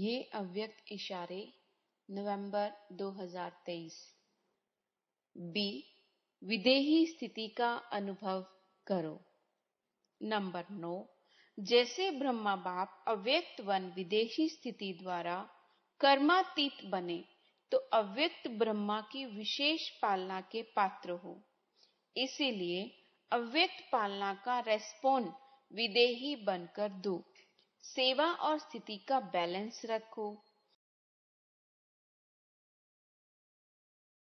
ये अव्यक्त इशारे नवंबर 2023 बी विदेही स्थिति का अनुभव करो नंबर नौ जैसे ब्रह्मा बाप अव्यक्त वन विदेशी स्थिति द्वारा कर्मातीत बने तो अव्यक्त ब्रह्मा की विशेष पालना के पात्र हो इसीलिए अव्यक्त पालना का रेस्पोन विदेही बनकर दो सेवा और स्थिति का बैलेंस रखो